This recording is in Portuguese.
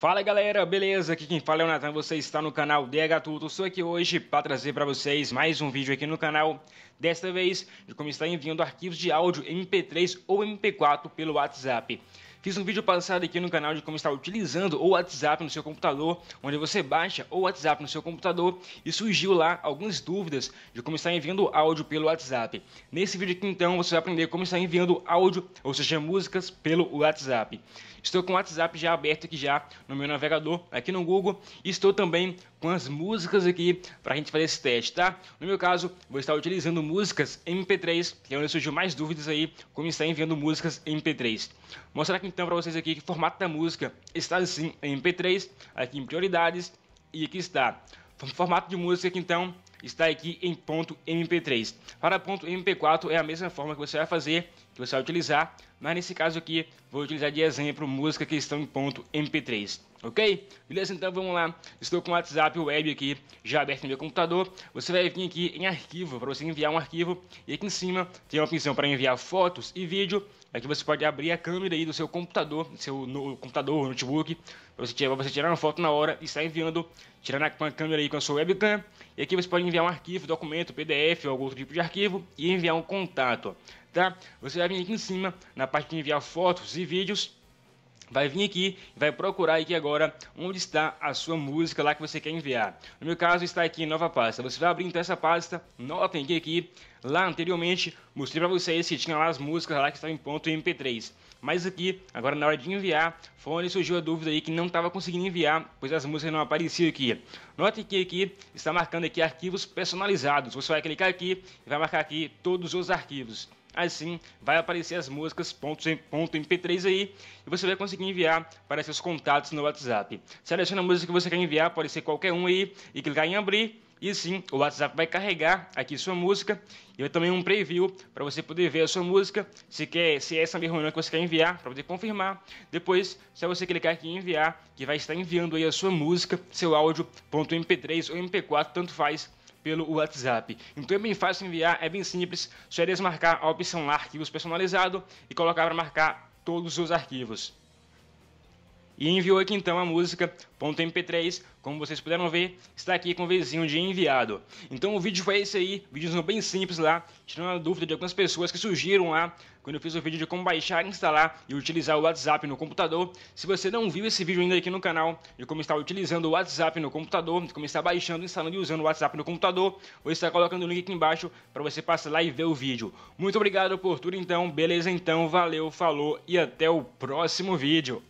Fala galera, beleza? Aqui quem fala é o Nathan, você está no canal DH Tudo. Sou aqui hoje para trazer para vocês mais um vídeo aqui no canal, desta vez de como está enviando arquivos de áudio MP3 ou MP4 pelo WhatsApp. Fiz um vídeo passado aqui no canal de como estar utilizando o WhatsApp no seu computador, onde você baixa o WhatsApp no seu computador e surgiu lá algumas dúvidas de como estar enviando áudio pelo WhatsApp. Nesse vídeo aqui então você vai aprender como estar enviando áudio, ou seja, músicas pelo WhatsApp. Estou com o WhatsApp já aberto aqui já no meu navegador aqui no Google e estou também com as músicas aqui para a gente fazer esse teste, tá? No meu caso, vou estar utilizando músicas MP3, que é onde surgiu mais dúvidas aí como estar enviando músicas MP3. Mostrar aqui então para vocês aqui que o formato da música está assim em MP3, aqui em prioridades e aqui está. O formato de música que então está aqui em ponto .mp3. Para ponto .mp4 é a mesma forma que você vai fazer, que você vai utilizar, mas nesse caso aqui vou utilizar de exemplo música que estão em ponto .mp3. Ok? Beleza? Então vamos lá. Estou com o WhatsApp Web aqui já aberto no meu computador. Você vai vir aqui em arquivo para você enviar um arquivo e aqui em cima tem a opção para enviar fotos e vídeo Aqui é você pode abrir a câmera aí do seu computador, seu no, computador, notebook, para você, tirar, você tirar uma foto na hora e estar enviando, tirando a, a câmera aí com a sua webcam. E aqui você pode enviar um arquivo, documento, PDF ou algum outro tipo de arquivo e enviar um contato, tá? Você vai vir aqui em cima, na parte de enviar fotos e vídeos, vai vir aqui, vai procurar aqui agora onde está a sua música lá que você quer enviar. No meu caso, está aqui em nova pasta. Você vai abrir então essa pasta, notem que aqui, lá anteriormente, mostrei para vocês que tinha lá as músicas lá que estavam em ponto MP3. Mas aqui, agora na hora de enviar, foi onde surgiu a dúvida aí que não estava conseguindo enviar, pois as músicas não apareciam aqui. Note que aqui está marcando aqui arquivos personalizados. Você vai clicar aqui e vai marcar aqui todos os arquivos. Assim, vai aparecer as músicas ponto, .mp3 aí e você vai conseguir enviar para seus contatos no WhatsApp. Seleciona a música que você quer enviar, pode ser qualquer um aí, e clicar em abrir. E sim, o WhatsApp vai carregar aqui sua música e vai também um preview para você poder ver a sua música, se, quer, se é essa mesma reunião que você quer enviar, para poder confirmar. Depois, só você clicar aqui em enviar, que vai estar enviando aí a sua música, seu áudio, ponto .mp3 ou .mp4, tanto faz, pelo WhatsApp. Então é bem fácil enviar, é bem simples, só é desmarcar a opção arquivos personalizado e colocar para marcar todos os arquivos e enviou aqui então a música .mp3, como vocês puderam ver, está aqui com o vizinho de enviado. Então o vídeo foi esse aí, vídeozinho bem simples lá, tirando a dúvida de algumas pessoas que surgiram lá, quando eu fiz o vídeo de como baixar, instalar e utilizar o WhatsApp no computador. Se você não viu esse vídeo ainda aqui no canal, de como está utilizando o WhatsApp no computador, de como está baixando, instalando e usando o WhatsApp no computador, vou estar colocando o link aqui embaixo para você passar lá e ver o vídeo. Muito obrigado por tudo então, beleza então, valeu, falou e até o próximo vídeo.